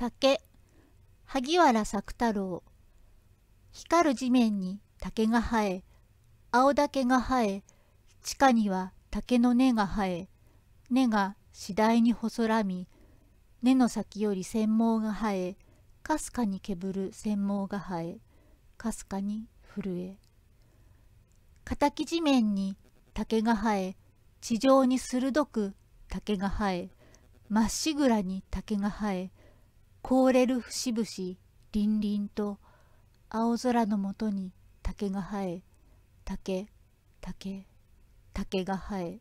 竹萩原作太郎光る地面に竹が生え青竹が生え地下には竹の根が生え根が次第に細らみ根の先より繊毛が生えかすかにけぶる繊毛が生えかすかに震え敵地面に竹が生え地上に鋭く竹が生えまっしぐらに竹が生え凍れる節々りんりんと青空のもとに竹が生え竹竹竹が生え